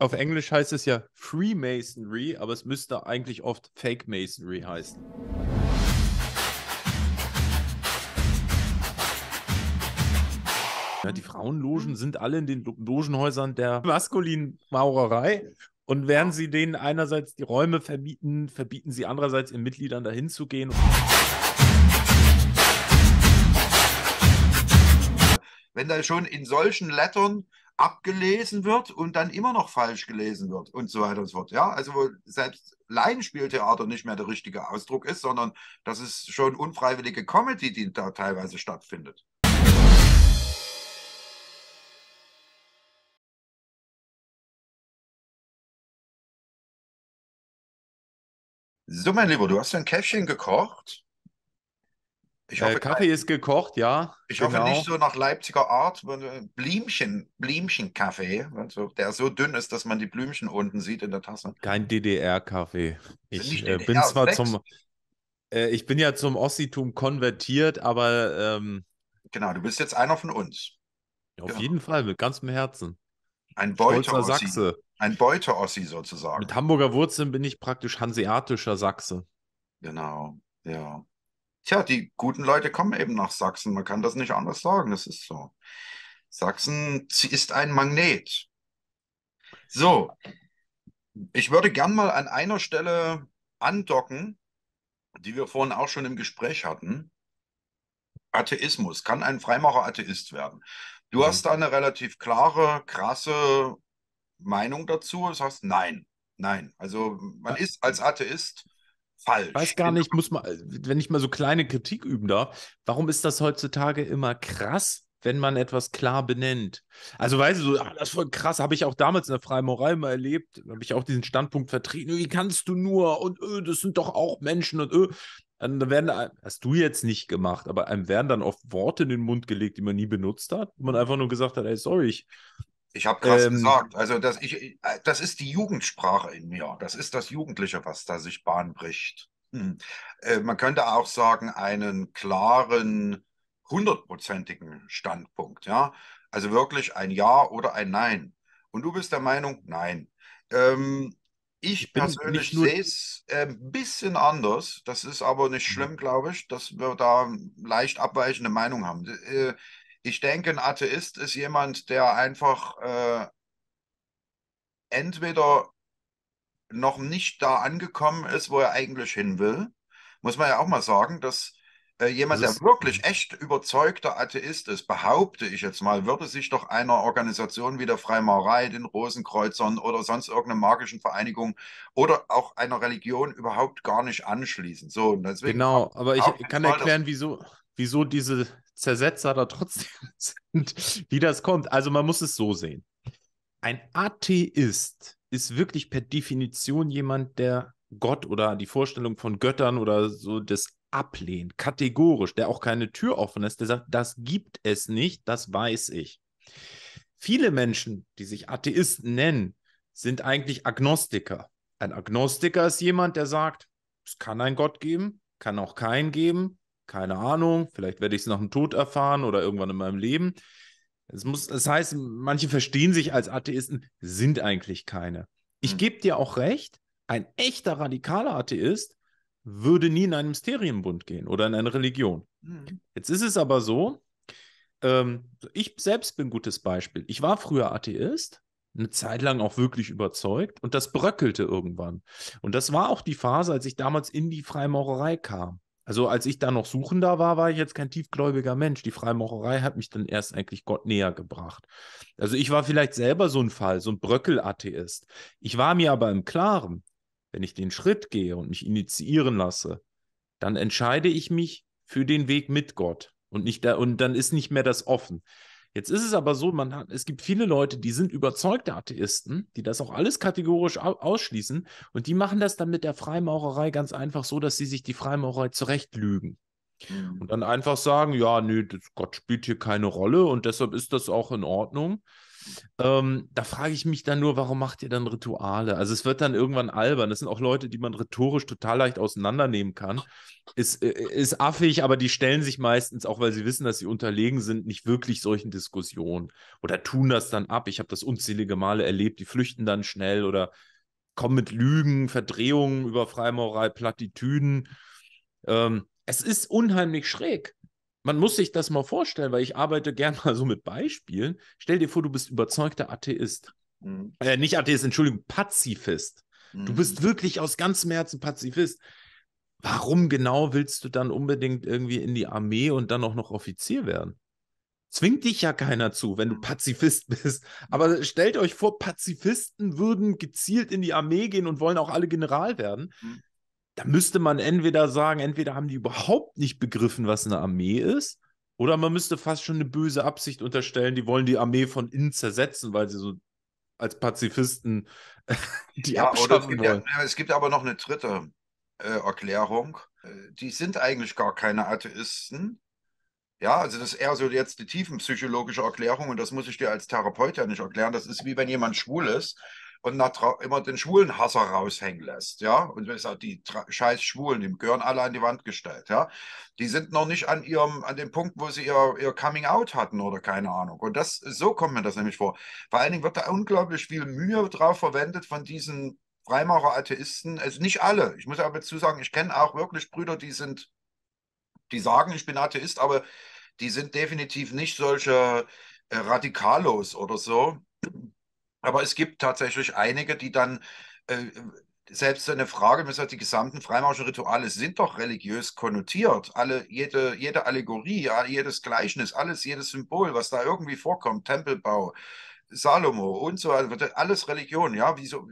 Auf Englisch heißt es ja Freemasonry, aber es müsste eigentlich oft Fake Masonry heißen. Ja, die Frauenlogen sind alle in den Logenhäusern der maskulinen Maurerei. Und während sie denen einerseits die Räume verbieten, verbieten sie andererseits ihren Mitgliedern dahin zu gehen. Wenn da schon in solchen Lettern abgelesen wird und dann immer noch falsch gelesen wird und so weiter und so fort. Ja, also wo selbst Laienspieltheater nicht mehr der richtige Ausdruck ist, sondern das ist schon unfreiwillige Comedy, die da teilweise stattfindet. So, mein Lieber, du hast ein Käffchen gekocht. Ich äh, hoffe, äh, Kaffee ist gekocht, ja. Ich genau. hoffe nicht so nach Leipziger Art, Blümchen, Blümchenkaffee, also der so dünn ist, dass man die Blümchen unten sieht in der Tasse. Kein DDR-Kaffee. Ich äh, DDR, bin zwar Flex. zum, äh, ich bin ja zum Ossitum konvertiert, aber ähm, genau, du bist jetzt einer von uns. Auf ja. Genau. jeden Fall mit ganzem Herzen. Ein Beuter Sachse. Ein Beuter-Ossi sozusagen. Mit Hamburger Wurzeln bin ich praktisch hanseatischer Sachse. Genau, ja tja, die guten Leute kommen eben nach Sachsen. Man kann das nicht anders sagen. Das ist so. Sachsen ist ein Magnet. So, ich würde gern mal an einer Stelle andocken, die wir vorhin auch schon im Gespräch hatten. Atheismus. Kann ein Freimacher Atheist werden? Du mhm. hast da eine relativ klare, krasse Meinung dazu. Du sagst nein, nein. Also man ist als Atheist falsch. Weiß gar genau. nicht, muss man, also, wenn ich mal so kleine Kritik üben darf, warum ist das heutzutage immer krass, wenn man etwas klar benennt? Also weißt du, so, ah, das ist voll krass, habe ich auch damals in der Freien Moral mal erlebt, habe ich auch diesen Standpunkt vertreten, wie kannst du nur und öh, das sind doch auch Menschen und öh. Dann werden, äh, hast du jetzt nicht gemacht, aber einem werden dann oft Worte in den Mund gelegt, die man nie benutzt hat, wo man einfach nur gesagt hat, ey, sorry, ich ich habe krass ähm, gesagt. Also das, ich, äh, das ist die Jugendsprache in mir. Das ist das Jugendliche, was da sich Bahn bricht. Hm. Äh, man könnte auch sagen, einen klaren, hundertprozentigen Standpunkt. Ja? Also wirklich ein Ja oder ein Nein. Und du bist der Meinung, nein. Ähm, ich, ich persönlich sehe es ein ähm, bisschen anders. Das ist aber nicht mhm. schlimm, glaube ich, dass wir da leicht abweichende Meinung haben. Äh, ich denke, ein Atheist ist jemand, der einfach äh, entweder noch nicht da angekommen ist, wo er eigentlich hin will. Muss man ja auch mal sagen, dass äh, jemand, das der wirklich echt überzeugter Atheist ist, behaupte ich jetzt mal, würde sich doch einer Organisation wie der Freimaurerei, den Rosenkreuzern oder sonst irgendeiner magischen Vereinigung oder auch einer Religion überhaupt gar nicht anschließen. So, genau, aber ich kann erklären, wieso, wieso diese, Zersetzer da trotzdem sind, wie das kommt. Also man muss es so sehen. Ein Atheist ist wirklich per Definition jemand, der Gott oder die Vorstellung von Göttern oder so das ablehnt, kategorisch, der auch keine Tür offen ist, der sagt, das gibt es nicht, das weiß ich. Viele Menschen, die sich Atheisten nennen, sind eigentlich Agnostiker. Ein Agnostiker ist jemand, der sagt, es kann einen Gott geben, kann auch keinen geben, keine Ahnung, vielleicht werde ich es nach dem Tod erfahren oder irgendwann in meinem Leben. Es muss, das heißt, manche verstehen sich als Atheisten, sind eigentlich keine. Ich hm. gebe dir auch recht, ein echter radikaler Atheist würde nie in einen Mysterienbund gehen oder in eine Religion. Hm. Jetzt ist es aber so, ähm, ich selbst bin ein gutes Beispiel. Ich war früher Atheist, eine Zeit lang auch wirklich überzeugt und das bröckelte irgendwann. Und das war auch die Phase, als ich damals in die Freimaurerei kam. Also als ich da noch Suchender war, war ich jetzt kein tiefgläubiger Mensch. Die Freimaurerei hat mich dann erst eigentlich Gott näher gebracht. Also ich war vielleicht selber so ein Fall, so ein Bröckel-Atheist. Ich war mir aber im Klaren, wenn ich den Schritt gehe und mich initiieren lasse, dann entscheide ich mich für den Weg mit Gott. Und, nicht da, und dann ist nicht mehr das offen. Jetzt ist es aber so, man hat, es gibt viele Leute, die sind überzeugte Atheisten, die das auch alles kategorisch ausschließen und die machen das dann mit der Freimaurerei ganz einfach so, dass sie sich die Freimaurerei zurechtlügen. Mhm. Und dann einfach sagen, ja, nee, Gott spielt hier keine Rolle und deshalb ist das auch in Ordnung. Ähm, da frage ich mich dann nur, warum macht ihr dann Rituale? Also es wird dann irgendwann albern. Das sind auch Leute, die man rhetorisch total leicht auseinandernehmen kann. Ist, äh, ist affig, aber die stellen sich meistens, auch weil sie wissen, dass sie unterlegen sind, nicht wirklich solchen Diskussionen oder tun das dann ab. Ich habe das unzählige Male erlebt, die flüchten dann schnell oder kommen mit Lügen, Verdrehungen über Freimauerei, Plattitüden. Ähm, es ist unheimlich schräg. Man muss sich das mal vorstellen, weil ich arbeite gern mal so mit Beispielen. Stell dir vor, du bist überzeugter Atheist. Mhm. Äh, nicht Atheist, Entschuldigung, Pazifist. Mhm. Du bist mhm. wirklich aus ganzem Herzen Pazifist. Warum genau willst du dann unbedingt irgendwie in die Armee und dann auch noch Offizier werden? Zwingt dich ja keiner zu, wenn du mhm. Pazifist bist. Aber stellt euch vor, Pazifisten würden gezielt in die Armee gehen und wollen auch alle General werden. Mhm da müsste man entweder sagen, entweder haben die überhaupt nicht begriffen, was eine Armee ist, oder man müsste fast schon eine böse Absicht unterstellen, die wollen die Armee von innen zersetzen, weil sie so als Pazifisten äh, die ja, abschaffen es gibt, Ja, es gibt aber noch eine dritte äh, Erklärung. Äh, die sind eigentlich gar keine Atheisten. Ja, also das ist eher so jetzt die tiefenpsychologische Erklärung und das muss ich dir als Therapeut ja nicht erklären. Das ist wie wenn jemand schwul ist und immer den schwulen Hasser raushängen lässt, ja. Und die scheiß Schwulen, die gehören alle an die Wand gestellt, ja. Die sind noch nicht an ihrem, an dem Punkt, wo sie ihr, ihr Coming Out hatten oder keine Ahnung. Und das, so kommt mir das nämlich vor. Vor allen Dingen wird da unglaublich viel Mühe drauf verwendet von diesen Freimaurer Atheisten, also nicht alle. Ich muss aber dazu sagen, ich kenne auch wirklich Brüder, die sind, die sagen, ich bin Atheist, aber die sind definitiv nicht solche äh, Radikalos oder so, aber es gibt tatsächlich einige, die dann äh, selbst eine Frage, man sagt, die gesamten Freimaurerrituale sind doch religiös konnotiert. Alle, jede, jede Allegorie, jedes Gleichnis, alles, jedes Symbol, was da irgendwie vorkommt, Tempelbau, Salomo und so, weiter, alles Religion, ja, wieso,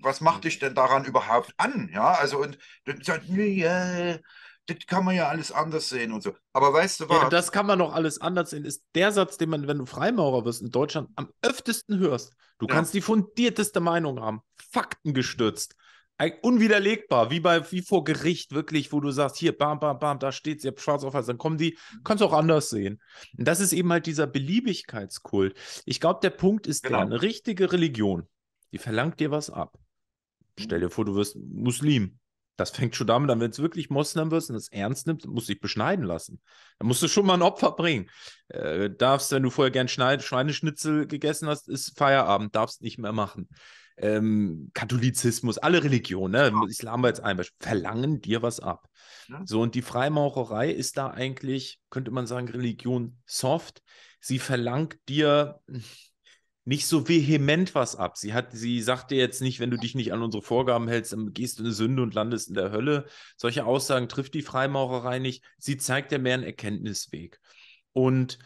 was macht mhm. dich denn daran überhaupt an, ja, also und, und sagt, nee, das kann man ja alles anders sehen und so. Aber weißt du was? Ja, das kann man doch alles anders sehen, ist der Satz, den man, wenn du Freimaurer wirst in Deutschland, am öftesten hörst. Du ja. kannst die fundierteste Meinung haben, faktengestützt. Unwiderlegbar, wie bei wie vor Gericht, wirklich, wo du sagst, hier, bam, bam, bam, da steht's, ihr habt schwarz auf weiß, dann kommen die, kannst du auch anders sehen. Und das ist eben halt dieser Beliebigkeitskult. Ich glaube, der Punkt ist genau. der, eine richtige Religion, die verlangt dir was ab. Stell dir vor, du wirst Muslim. Das fängt schon damit an, wenn es wirklich Moslem wirst und es ernst nimmst, musst du dich beschneiden lassen. Da musst du schon mal ein Opfer bringen. Äh, darfst, wenn du vorher gern Schneid Schweineschnitzel gegessen hast, ist Feierabend, darfst nicht mehr machen. Ähm, Katholizismus, alle Religionen, ne? ja. Islam war jetzt ein Beispiel, verlangen dir was ab. Ja. So, und die Freimaucherei ist da eigentlich, könnte man sagen, Religion soft. Sie verlangt dir nicht so vehement was ab. Sie hat, sie sagt dir jetzt nicht, wenn du dich nicht an unsere Vorgaben hältst, dann gehst du in eine Sünde und landest in der Hölle. Solche Aussagen trifft die Freimaurerei nicht. Sie zeigt ja mehr einen Erkenntnisweg. Und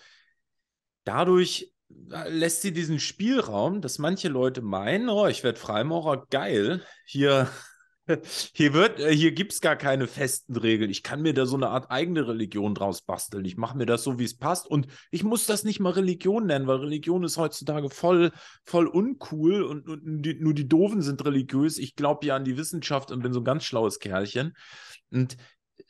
dadurch äh, lässt sie diesen Spielraum, dass manche Leute meinen, oh, ich werde Freimaurer, geil, hier hier wird, äh, hier gibt es gar keine festen Regeln. Ich kann mir da so eine Art eigene Religion draus basteln. Ich mache mir das so, wie es passt. Und ich muss das nicht mal Religion nennen, weil Religion ist heutzutage voll, voll uncool und, und die, nur die Doofen sind religiös. Ich glaube ja an die Wissenschaft und bin so ein ganz schlaues Kerlchen. Und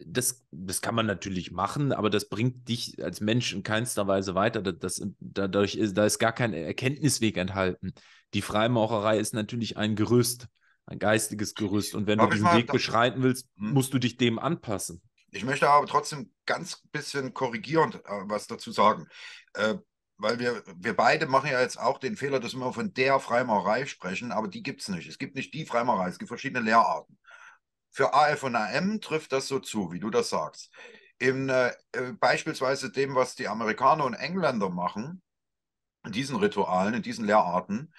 das, das kann man natürlich machen, aber das bringt dich als Mensch in keinster Weise weiter. Das, das, dadurch ist, da ist gar kein Erkenntnisweg enthalten. Die Freimaucherei ist natürlich ein Gerüst ein geistiges Gerüst. Und wenn du diesen mal, Weg beschreiten willst, hm? musst du dich dem anpassen. Ich möchte aber trotzdem ganz bisschen korrigierend äh, was dazu sagen. Äh, weil wir, wir beide machen ja jetzt auch den Fehler, dass wir von der Freimaurerei sprechen, aber die gibt es nicht. Es gibt nicht die Freimaurerei, es gibt verschiedene Lehrarten. Für AF und AM trifft das so zu, wie du das sagst. In äh, äh, beispielsweise dem, was die Amerikaner und Engländer machen, in diesen Ritualen, in diesen Lehrarten,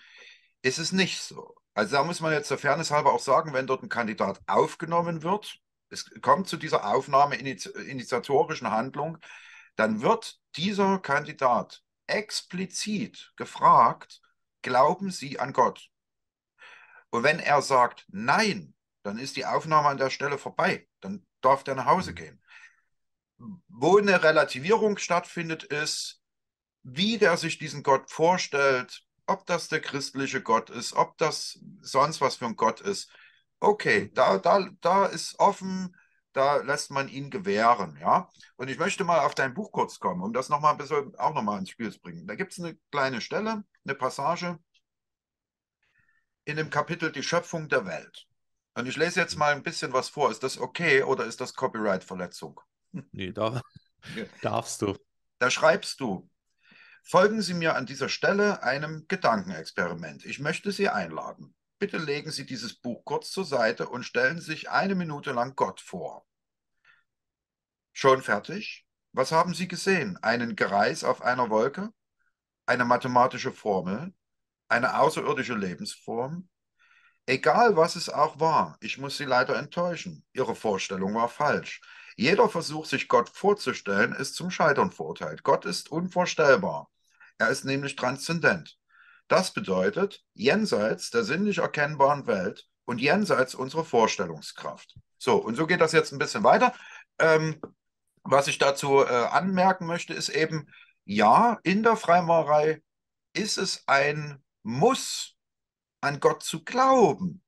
ist es nicht so. Also da muss man jetzt der Fairness halber auch sagen, wenn dort ein Kandidat aufgenommen wird, es kommt zu dieser Aufnahme initiatorischen Handlung, dann wird dieser Kandidat explizit gefragt, glauben Sie an Gott? Und wenn er sagt Nein, dann ist die Aufnahme an der Stelle vorbei. Dann darf der nach Hause mhm. gehen. Wo eine Relativierung stattfindet, ist, wie der sich diesen Gott vorstellt, ob das der christliche Gott ist, ob das sonst was für ein Gott ist. Okay, mhm. da, da, da ist offen, da lässt man ihn gewähren, ja. Und ich möchte mal auf dein Buch kurz kommen, um das noch ein bisschen, auch nochmal ins Spiel zu bringen. Da gibt es eine kleine Stelle, eine Passage in dem Kapitel Die Schöpfung der Welt. Und ich lese jetzt mhm. mal ein bisschen was vor. Ist das okay oder ist das Copyright-Verletzung? Nee, da darfst du. Da schreibst du, Folgen Sie mir an dieser Stelle einem Gedankenexperiment. Ich möchte Sie einladen. Bitte legen Sie dieses Buch kurz zur Seite und stellen sich eine Minute lang Gott vor. Schon fertig? Was haben Sie gesehen? Einen Greis auf einer Wolke? Eine mathematische Formel? Eine außerirdische Lebensform? Egal was es auch war, ich muss Sie leider enttäuschen. Ihre Vorstellung war falsch. Jeder Versuch, sich Gott vorzustellen, ist zum Scheitern verurteilt. Gott ist unvorstellbar. Er ist nämlich transzendent. Das bedeutet jenseits der sinnlich erkennbaren Welt und jenseits unserer Vorstellungskraft. So, und so geht das jetzt ein bisschen weiter. Ähm, was ich dazu äh, anmerken möchte, ist eben, ja, in der Freimaurerei ist es ein Muss, an Gott zu glauben.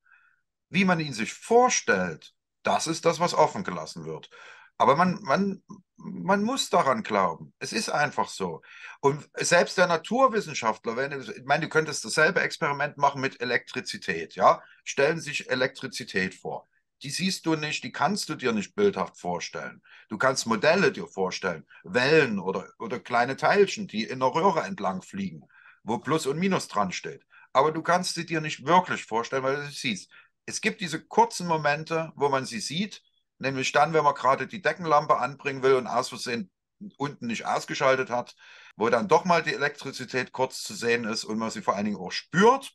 Wie man ihn sich vorstellt, das ist das, was offen gelassen wird. Aber man, man man muss daran glauben. Es ist einfach so. Und selbst der Naturwissenschaftler, wenn, ich meine, du könntest dasselbe Experiment machen mit Elektrizität, ja? Stellen sich Elektrizität vor. Die siehst du nicht, die kannst du dir nicht bildhaft vorstellen. Du kannst Modelle dir vorstellen, Wellen oder, oder kleine Teilchen, die in der Röhre entlang fliegen, wo Plus und Minus dran steht. Aber du kannst sie dir nicht wirklich vorstellen, weil du sie siehst. Es gibt diese kurzen Momente, wo man sie sieht, nämlich dann, wenn man gerade die Deckenlampe anbringen will und aus Versehen unten nicht ausgeschaltet hat, wo dann doch mal die Elektrizität kurz zu sehen ist und man sie vor allen Dingen auch spürt.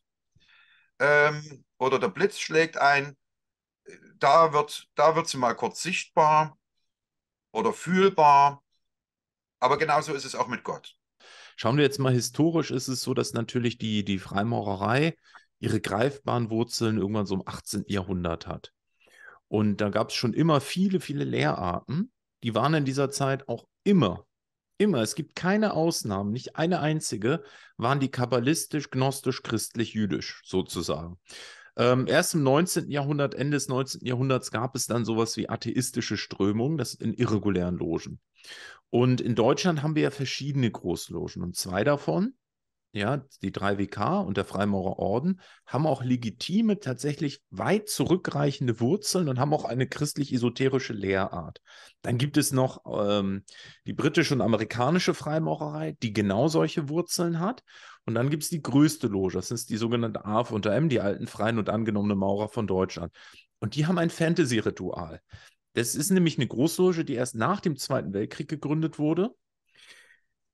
Ähm, oder der Blitz schlägt ein, da wird, da wird sie mal kurz sichtbar oder fühlbar. Aber genauso ist es auch mit Gott. Schauen wir jetzt mal historisch, ist es so, dass natürlich die, die Freimaurerei ihre greifbaren Wurzeln irgendwann so im 18. Jahrhundert hat. Und da gab es schon immer viele, viele Lehrarten. Die waren in dieser Zeit auch immer, immer, es gibt keine Ausnahmen, nicht eine einzige, waren die kabbalistisch, gnostisch, christlich, jüdisch sozusagen. Ähm, erst im 19. Jahrhundert, Ende des 19. Jahrhunderts gab es dann sowas wie atheistische Strömungen, das in irregulären Logen. Und in Deutschland haben wir ja verschiedene Großlogen. Und zwei davon, ja, die 3WK und der Freimaurerorden, haben auch legitime, tatsächlich weit zurückreichende Wurzeln und haben auch eine christlich-esoterische Lehrart. Dann gibt es noch ähm, die britische und amerikanische Freimaurerei, die genau solche Wurzeln hat. Und dann gibt es die größte Loge, das ist die sogenannte AF unter M, die alten freien und angenommenen Maurer von Deutschland. Und die haben ein Fantasy-Ritual. Das ist nämlich eine Großloge, die erst nach dem Zweiten Weltkrieg gegründet wurde.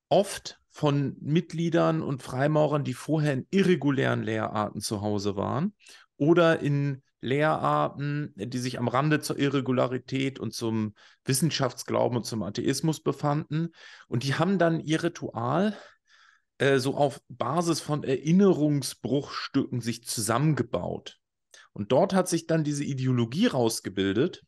Oft von Mitgliedern und Freimaurern, die vorher in irregulären Lehrarten zu Hause waren oder in Lehrarten, die sich am Rande zur Irregularität und zum Wissenschaftsglauben und zum Atheismus befanden. Und die haben dann ihr Ritual äh, so auf Basis von Erinnerungsbruchstücken sich zusammengebaut. Und dort hat sich dann diese Ideologie rausgebildet,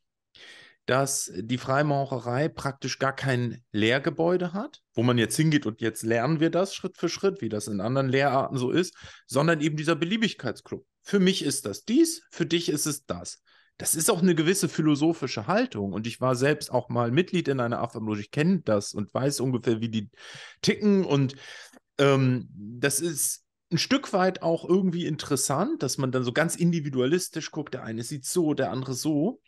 dass die Freimaurerei praktisch gar kein Lehrgebäude hat, wo man jetzt hingeht und jetzt lernen wir das Schritt für Schritt, wie das in anderen Lehrarten so ist, sondern eben dieser Beliebigkeitsclub. Für mich ist das dies, für dich ist es das. Das ist auch eine gewisse philosophische Haltung. Und ich war selbst auch mal Mitglied in einer Affenloge. Ich kenne das und weiß ungefähr, wie die ticken. Und ähm, das ist ein Stück weit auch irgendwie interessant, dass man dann so ganz individualistisch guckt, der eine sieht so, der andere so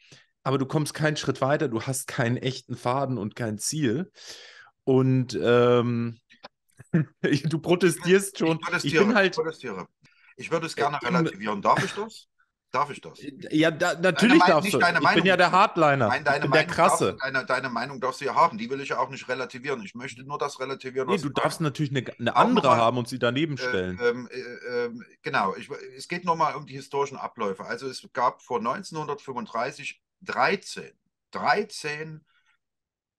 aber du kommst keinen Schritt weiter, du hast keinen echten Faden und kein Ziel. Und ähm, du protestierst schon. Ich, protestiere, ich bin halt. Ich, protestiere. ich würde es äh, gerne relativieren. Darf ich das? Darf ich das? Äh, ja, da, natürlich deine, darfst du. Deine ich bin ja der Hardliner. Nein, deine Meinung der Krasse. Darfst, deine, deine, Meinung darfst du ja haben. Die will ich ja auch nicht relativieren. Ich möchte nur das relativieren. Nee, du darfst kann. natürlich eine, eine andere mal, haben und sie daneben äh, stellen. Ähm, äh, äh, äh, genau. Ich, es geht nochmal um die historischen Abläufe. Also es gab vor 1935 13, 13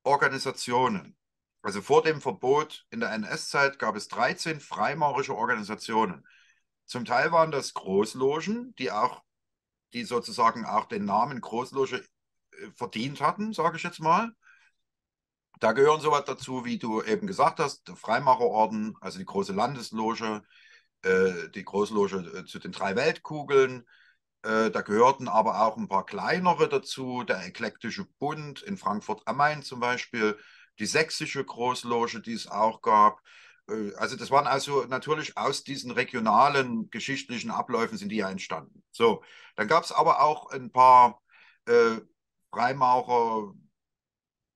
Organisationen. Also vor dem Verbot in der NS-Zeit gab es 13 freimaurische Organisationen. Zum Teil waren das Großlogen, die auch, die sozusagen auch den Namen Großloge äh, verdient hatten, sage ich jetzt mal. Da gehören sowas dazu, wie du eben gesagt hast, der Freimaurerorden, also die große Landesloge, äh, die Großloge äh, zu den drei Weltkugeln, äh, da gehörten aber auch ein paar kleinere dazu, der Eklektische Bund in Frankfurt am Main zum Beispiel, die Sächsische Großloge, die es auch gab. Äh, also das waren also natürlich aus diesen regionalen geschichtlichen Abläufen sind die ja entstanden. So, dann gab es aber auch ein paar äh, Freimaurer,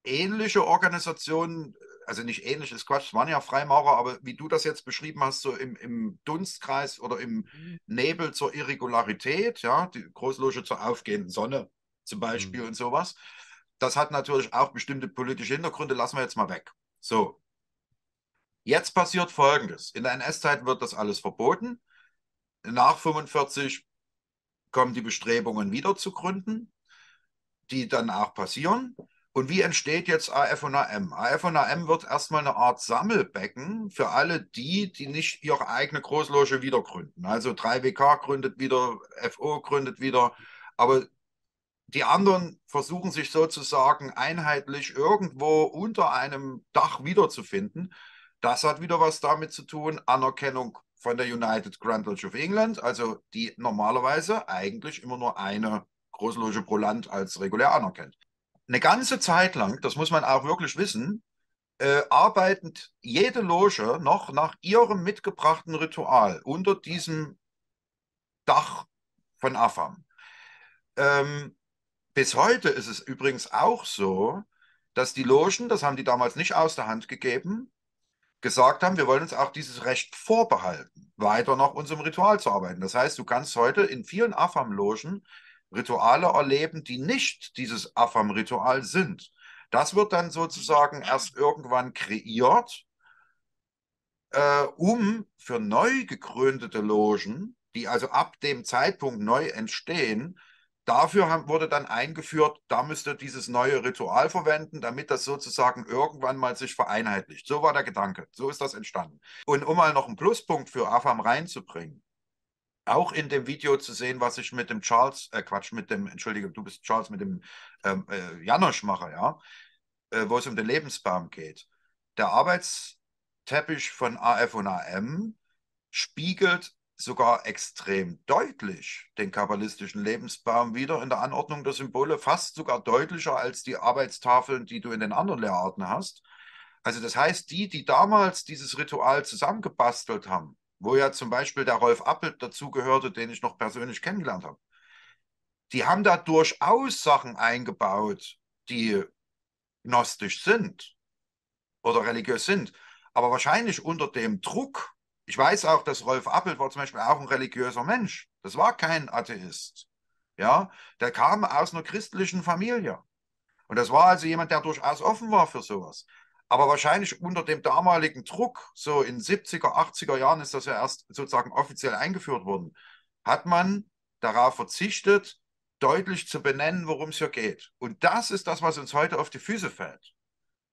ähnliche Organisationen, also nicht ähnlich ist Quatsch, es waren ja Freimaurer, aber wie du das jetzt beschrieben hast, so im, im Dunstkreis oder im mhm. Nebel zur Irregularität, ja, die Großloge zur aufgehenden Sonne zum mhm. Beispiel mhm. und sowas, das hat natürlich auch bestimmte politische Hintergründe, lassen wir jetzt mal weg. So. Jetzt passiert Folgendes. In der NS-Zeit wird das alles verboten. Nach 45 kommen die Bestrebungen wieder zu gründen, die dann auch passieren. Und wie entsteht jetzt AF und AM? AF und AM wird erstmal eine Art Sammelbecken für alle die, die nicht ihre eigene Großloge wieder gründen. Also 3WK gründet wieder, FO gründet wieder, aber die anderen versuchen sich sozusagen einheitlich irgendwo unter einem Dach wiederzufinden. Das hat wieder was damit zu tun, Anerkennung von der United Grand Lodge of England, also die normalerweise eigentlich immer nur eine Großloge pro Land als regulär anerkennt eine ganze Zeit lang, das muss man auch wirklich wissen, äh, arbeitend jede Loge noch nach ihrem mitgebrachten Ritual unter diesem Dach von Afam. Ähm, bis heute ist es übrigens auch so, dass die Logen, das haben die damals nicht aus der Hand gegeben, gesagt haben, wir wollen uns auch dieses Recht vorbehalten, weiter nach unserem Ritual zu arbeiten. Das heißt, du kannst heute in vielen Afam-Logen Rituale erleben, die nicht dieses Affam-Ritual sind. Das wird dann sozusagen erst irgendwann kreiert, äh, um für neu gegründete Logen, die also ab dem Zeitpunkt neu entstehen, dafür haben, wurde dann eingeführt, da müsst ihr dieses neue Ritual verwenden, damit das sozusagen irgendwann mal sich vereinheitlicht. So war der Gedanke, so ist das entstanden. Und um mal noch einen Pluspunkt für Affam reinzubringen, auch in dem Video zu sehen, was ich mit dem Charles, äh Quatsch, mit dem, entschuldige, du bist Charles, mit dem ähm, äh, Janosch mache, ja, äh, wo es um den Lebensbaum geht. Der Arbeitsteppich von AF und AM spiegelt sogar extrem deutlich den kabbalistischen Lebensbaum wieder in der Anordnung der Symbole, fast sogar deutlicher als die Arbeitstafeln, die du in den anderen Lehrarten hast. Also das heißt, die, die damals dieses Ritual zusammengebastelt haben, wo ja zum Beispiel der Rolf Appelt dazugehörte, den ich noch persönlich kennengelernt habe. Die haben da durchaus Sachen eingebaut, die gnostisch sind oder religiös sind, aber wahrscheinlich unter dem Druck. Ich weiß auch, dass Rolf Appelt war zum Beispiel auch ein religiöser Mensch. Das war kein Atheist. Ja, der kam aus einer christlichen Familie. Und das war also jemand, der durchaus offen war für sowas aber wahrscheinlich unter dem damaligen Druck, so in 70er, 80er Jahren ist das ja erst sozusagen offiziell eingeführt worden, hat man darauf verzichtet, deutlich zu benennen, worum es hier geht. Und das ist das, was uns heute auf die Füße fällt.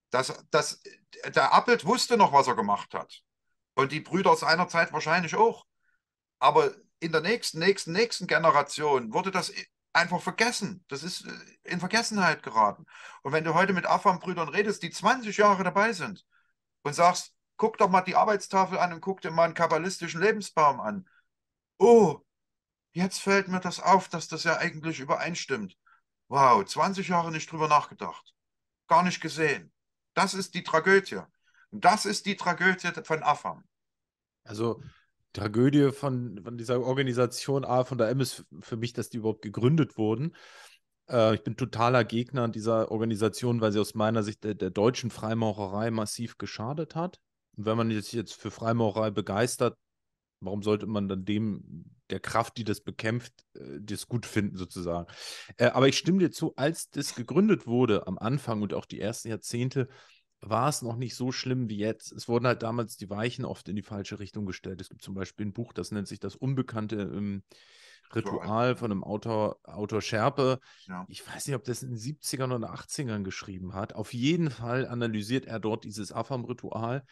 Das, das, äh, der Abbild wusste noch, was er gemacht hat. Und die Brüder seiner Zeit wahrscheinlich auch. Aber in der nächsten, nächsten, nächsten Generation wurde das einfach vergessen. Das ist äh, in Vergessenheit geraten. Und wenn du heute mit Afam-Brüdern redest, die 20 Jahre dabei sind und sagst, guck doch mal die Arbeitstafel an und guck dir mal einen kabbalistischen Lebensbaum an. Oh, jetzt fällt mir das auf, dass das ja eigentlich übereinstimmt. Wow, 20 Jahre nicht drüber nachgedacht. Gar nicht gesehen. Das ist die Tragödie. Und das ist die Tragödie von Afam. Also Tragödie von, von dieser Organisation, A, von der M ist für mich, dass die überhaupt gegründet wurden. Äh, ich bin totaler Gegner dieser Organisation, weil sie aus meiner Sicht der, der deutschen Freimaurerei massiv geschadet hat. Und wenn man sich jetzt für Freimaurerei begeistert, warum sollte man dann dem, der Kraft, die das bekämpft, äh, das gut finden sozusagen? Äh, aber ich stimme dir zu, als das gegründet wurde am Anfang und auch die ersten Jahrzehnte, war es noch nicht so schlimm wie jetzt. Es wurden halt damals die Weichen oft in die falsche Richtung gestellt. Es gibt zum Beispiel ein Buch, das nennt sich Das Unbekannte im Ritual von einem Autor, Autor Scherpe. Ja. Ich weiß nicht, ob das in den 70ern oder 80ern geschrieben hat. Auf jeden Fall analysiert er dort dieses Afam-Ritual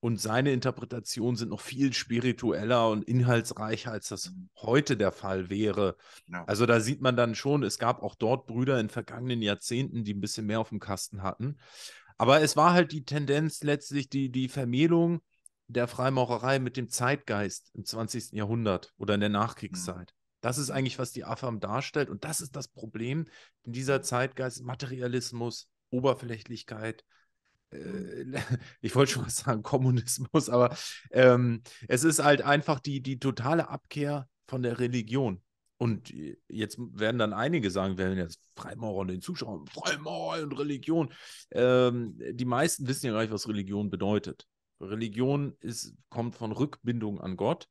und seine Interpretationen sind noch viel spiritueller und inhaltsreicher, als das mhm. heute der Fall wäre. Ja. Also da sieht man dann schon, es gab auch dort Brüder in vergangenen Jahrzehnten, die ein bisschen mehr auf dem Kasten hatten. Aber es war halt die Tendenz letztlich, die, die Vermählung der Freimaurerei mit dem Zeitgeist im 20. Jahrhundert oder in der mhm. Nachkriegszeit. Mhm. Das ist eigentlich, was die AFAM darstellt. Und das ist das Problem in dieser Zeitgeist: Materialismus, Oberflächlichkeit. Äh, ich wollte schon was sagen, Kommunismus, aber ähm, es ist halt einfach die, die totale Abkehr von der Religion. Und jetzt werden dann einige sagen, wir werden jetzt Freimaurer und den Zuschauern, Freimaurer und Religion. Ähm, die meisten wissen ja gar nicht, was Religion bedeutet. Religion ist, kommt von Rückbindung an Gott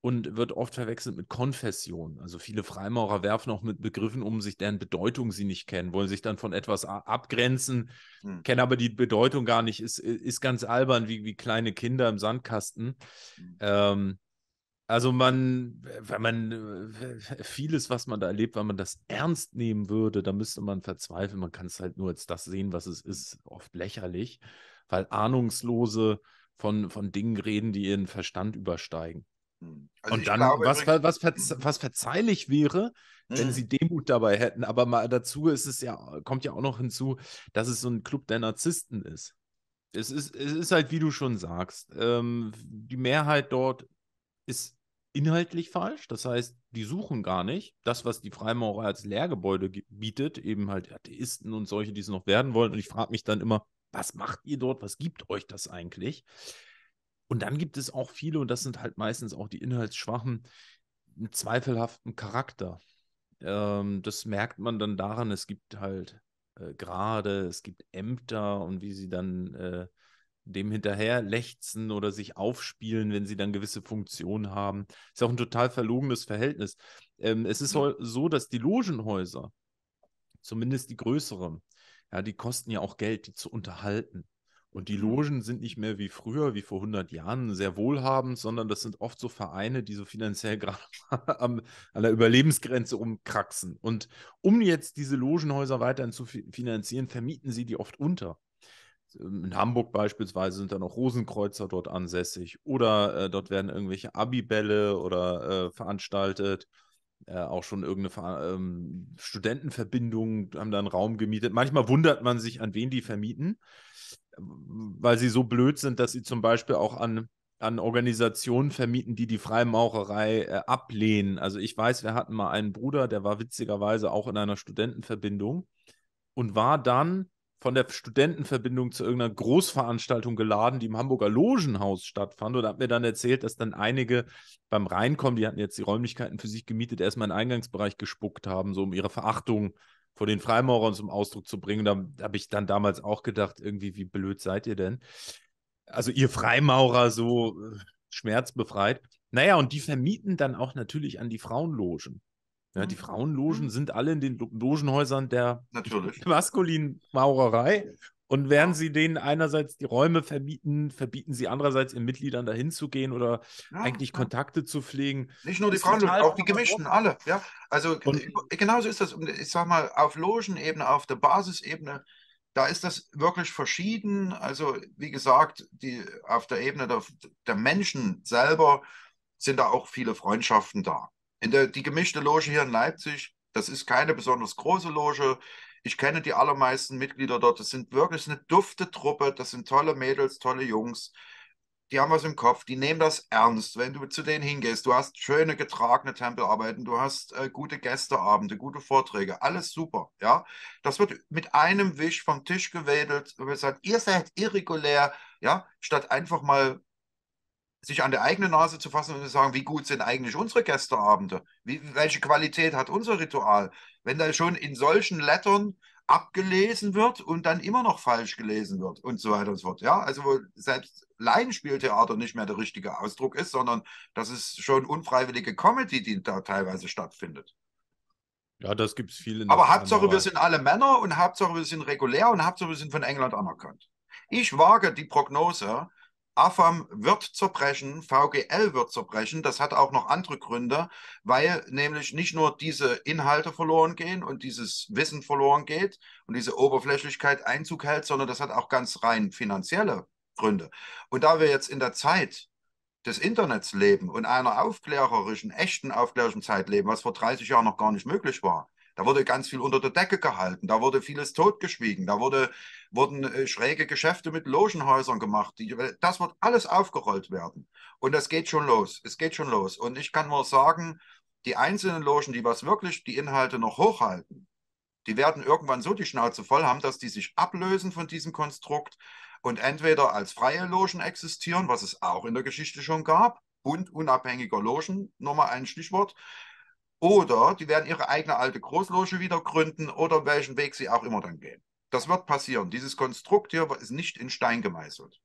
und wird oft verwechselt mit Konfession. Also viele Freimaurer werfen auch mit Begriffen um sich, deren Bedeutung sie nicht kennen, wollen sich dann von etwas abgrenzen, hm. kennen aber die Bedeutung gar nicht, ist, ist ganz albern, wie, wie kleine Kinder im Sandkasten. Hm. Ähm, also man, wenn man äh, vieles, was man da erlebt, wenn man das ernst nehmen würde, dann müsste man verzweifeln. Man kann es halt nur als das sehen, was es ist, oft lächerlich, weil Ahnungslose von, von Dingen reden, die ihren Verstand übersteigen. Hm. Also und dann, glaube, was, was, verze hm. was verzeihlich wäre, wenn hm. sie Demut dabei hätten, aber mal dazu ist es ja, kommt ja auch noch hinzu, dass es so ein Club der Narzissten ist. Es ist, es ist halt, wie du schon sagst, ähm, die Mehrheit dort ist inhaltlich falsch. Das heißt, die suchen gar nicht. Das, was die Freimaurer als Lehrgebäude bietet, eben halt Atheisten und solche, die es noch werden wollen. Und ich frage mich dann immer, was macht ihr dort? Was gibt euch das eigentlich? Und dann gibt es auch viele, und das sind halt meistens auch die Inhaltsschwachen, einen zweifelhaften Charakter. Ähm, das merkt man dann daran, es gibt halt äh, Grade, es gibt Ämter und wie sie dann äh, dem hinterher lechzen oder sich aufspielen, wenn sie dann gewisse Funktionen haben. Ist auch ein total verlogenes Verhältnis. Ähm, es ist mhm. so, dass die Logenhäuser, zumindest die größeren, ja, die kosten ja auch Geld, die zu unterhalten. Und die mhm. Logen sind nicht mehr wie früher, wie vor 100 Jahren, sehr wohlhabend, sondern das sind oft so Vereine, die so finanziell gerade an der Überlebensgrenze umkraxen. Und um jetzt diese Logenhäuser weiterhin zu finanzieren, vermieten sie die oft unter. Ähm, in Hamburg beispielsweise sind da noch Rosenkreuzer dort ansässig oder äh, dort werden irgendwelche Abibälle oder äh, veranstaltet. Äh, auch schon irgendeine Ver ähm, Studentenverbindung haben da einen Raum gemietet. Manchmal wundert man sich, an wen die vermieten, weil sie so blöd sind, dass sie zum Beispiel auch an, an Organisationen vermieten, die die Freimaurerei äh, ablehnen. Also ich weiß, wir hatten mal einen Bruder, der war witzigerweise auch in einer Studentenverbindung und war dann von der Studentenverbindung zu irgendeiner Großveranstaltung geladen, die im Hamburger Logenhaus stattfand und hat mir dann erzählt, dass dann einige beim Reinkommen, die hatten jetzt die Räumlichkeiten für sich gemietet, erstmal in den Eingangsbereich gespuckt haben, so um ihre Verachtung vor den Freimaurern zum Ausdruck zu bringen. Da, da habe ich dann damals auch gedacht, irgendwie, wie blöd seid ihr denn? Also ihr Freimaurer so äh, schmerzbefreit. Naja, und die vermieten dann auch natürlich an die Frauenlogen. Ja, die Frauenlogen mhm. sind alle in den Logenhäusern der Natürlich. maskulinen Maurerei. Und während ja. sie denen einerseits die Räume verbieten, verbieten sie andererseits ihren Mitgliedern dahin zu gehen oder ja, eigentlich ja. Kontakte zu pflegen. Nicht nur die Frauen, auch die gemischten, alle. Ja, also und, äh, genauso ist das. Ich sag mal, auf Logenebene, auf der Basisebene, da ist das wirklich verschieden. Also wie gesagt, die, auf der Ebene der, der Menschen selber sind da auch viele Freundschaften da der, die gemischte Loge hier in Leipzig, das ist keine besonders große Loge. Ich kenne die allermeisten Mitglieder dort. Das sind wirklich eine dufte Truppe. Das sind tolle Mädels, tolle Jungs. Die haben was im Kopf, die nehmen das ernst. Wenn du zu denen hingehst, du hast schöne getragene Tempelarbeiten, du hast äh, gute Gästeabende, gute Vorträge, alles super. Ja, das wird mit einem Wisch vom Tisch gewedelt. Und gesagt, ihr seid irregulär. Ja, statt einfach mal sich an der eigenen Nase zu fassen und zu sagen, wie gut sind eigentlich unsere Gästeabende? Wie, welche Qualität hat unser Ritual? Wenn da schon in solchen Lettern abgelesen wird und dann immer noch falsch gelesen wird und so weiter und so fort. Ja, also selbst Laienspieltheater nicht mehr der richtige Ausdruck ist, sondern das ist schon unfreiwillige Comedy, die da teilweise stattfindet. Ja, das gibt es viele. Aber Hauptsache, wir sind alle Männer und Hauptsache, wir sind regulär und Hauptsache, wir sind von England anerkannt. Ich wage die Prognose, AFAM wird zerbrechen, VGL wird zerbrechen. Das hat auch noch andere Gründe, weil nämlich nicht nur diese Inhalte verloren gehen und dieses Wissen verloren geht und diese Oberflächlichkeit Einzug hält, sondern das hat auch ganz rein finanzielle Gründe. Und da wir jetzt in der Zeit des Internets leben und einer aufklärerischen, echten aufklärerischen Zeit leben, was vor 30 Jahren noch gar nicht möglich war, da wurde ganz viel unter der Decke gehalten, da wurde vieles totgeschwiegen, da wurde, wurden äh, schräge Geschäfte mit Logenhäusern gemacht. Äh, das wird alles aufgerollt werden. Und das geht schon los. Es geht schon los. Und ich kann nur sagen, die einzelnen Logen, die was wirklich die Inhalte noch hochhalten, die werden irgendwann so die Schnauze voll haben, dass die sich ablösen von diesem Konstrukt und entweder als freie Logen existieren, was es auch in der Geschichte schon gab, und unabhängiger Logen, nochmal ein Stichwort, oder die werden ihre eigene alte Großloge wieder gründen oder welchen Weg sie auch immer dann gehen. Das wird passieren. Dieses Konstrukt hier ist nicht in Stein gemeißelt.